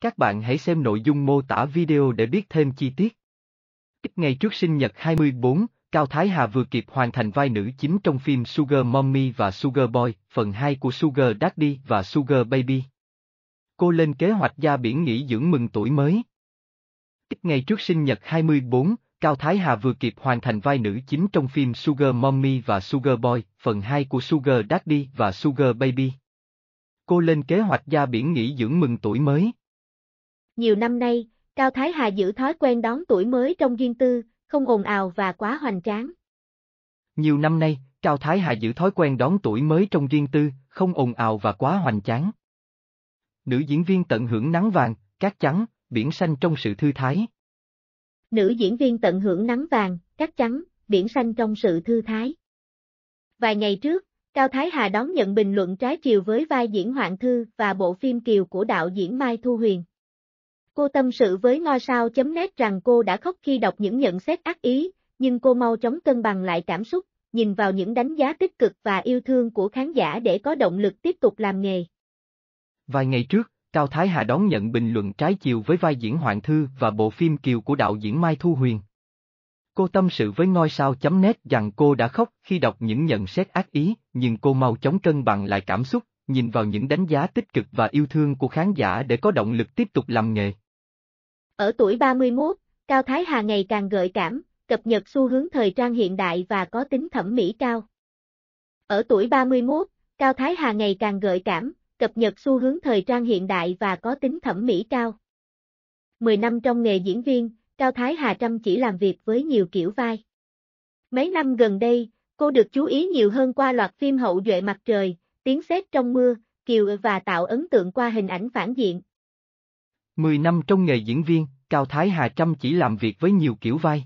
Các bạn hãy xem nội dung mô tả video để biết thêm chi tiết. Ít ngày trước sinh nhật 24, Cao Thái Hà vừa kịp hoàn thành vai nữ chính trong phim Sugar Mommy và Sugar Boy, phần 2 của Sugar Daddy và Sugar Baby. Cô lên kế hoạch ra biển nghỉ dưỡng mừng tuổi mới. Ít ngày trước sinh nhật 24, Cao Thái Hà vừa kịp hoàn thành vai nữ chính trong phim Sugar Mommy và Sugar Boy, phần 2 của Sugar Daddy và Sugar Baby. Cô lên kế hoạch ra biển nghỉ dưỡng mừng tuổi mới. Nhiều năm nay, Cao Thái Hà giữ thói quen đón tuổi mới trong riêng tư, không ồn ào và quá hoành tráng. Nhiều năm nay, Cao Thái Hà giữ thói quen đón tuổi mới trong riêng tư, không ồn ào và quá hoành tráng. Nữ diễn viên tận hưởng nắng vàng, cát trắng, biển xanh trong sự thư thái. Nữ diễn viên tận hưởng nắng vàng, cát trắng, biển xanh trong sự thư thái. Vài ngày trước, Cao Thái Hà đón nhận bình luận trái chiều với vai diễn Hoạn Thư và bộ phim Kiều của đạo diễn Mai Thu Huyền. Cô tâm sự với ngôi sao.net rằng cô đã khóc khi đọc những nhận xét ác ý, nhưng cô mau chóng cân bằng lại cảm xúc, nhìn vào những đánh giá tích cực và yêu thương của khán giả để có động lực tiếp tục làm nghề. Vài ngày trước, Cao Thái Hà đón nhận bình luận trái chiều với vai diễn Hoàng Thư và bộ phim Kiều của đạo diễn Mai Thu Huyền. Cô tâm sự với ngôi sao.net rằng cô đã khóc khi đọc những nhận xét ác ý, nhưng cô mau chóng cân bằng lại cảm xúc, nhìn vào những đánh giá tích cực và yêu thương của khán giả để có động lực tiếp tục làm nghề. Ở tuổi 31, Cao Thái Hà ngày càng gợi cảm, cập nhật xu hướng thời trang hiện đại và có tính thẩm mỹ cao. Ở tuổi 31, Cao Thái Hà ngày càng gợi cảm, cập nhật xu hướng thời trang hiện đại và có tính thẩm mỹ cao. 10 năm trong nghề diễn viên, Cao Thái Hà chăm chỉ làm việc với nhiều kiểu vai. Mấy năm gần đây, cô được chú ý nhiều hơn qua loạt phim hậu duệ mặt trời, tiếng sét trong mưa, kiều và tạo ấn tượng qua hình ảnh phản diện, 10 năm trong nghề diễn viên, Cao Thái Hà chăm chỉ làm việc với nhiều kiểu vai.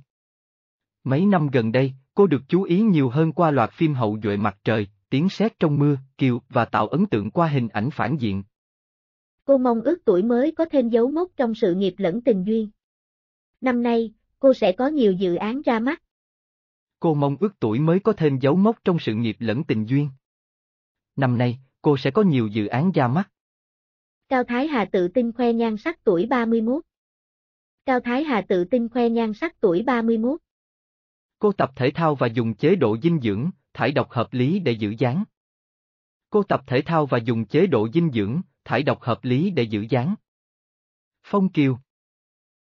Mấy năm gần đây, cô được chú ý nhiều hơn qua loạt phim hậu duệ mặt trời, tiếng sét trong mưa, kiều và tạo ấn tượng qua hình ảnh phản diện. Cô mong ước tuổi mới có thêm dấu mốc trong sự nghiệp lẫn tình duyên. Năm nay, cô sẽ có nhiều dự án ra mắt. Cô mong ước tuổi mới có thêm dấu mốc trong sự nghiệp lẫn tình duyên. Năm nay, cô sẽ có nhiều dự án ra mắt. Cao Thái Hà tự tin khoe nhan sắc tuổi 31. Cao Thái Hà tự tin khoe nhan sắc tuổi 31. Cô tập thể thao và dùng chế độ dinh dưỡng, thải độc hợp lý để giữ dáng. Cô tập thể thao và dùng chế độ dinh dưỡng, thải độc hợp lý để giữ dáng. Phong Kiều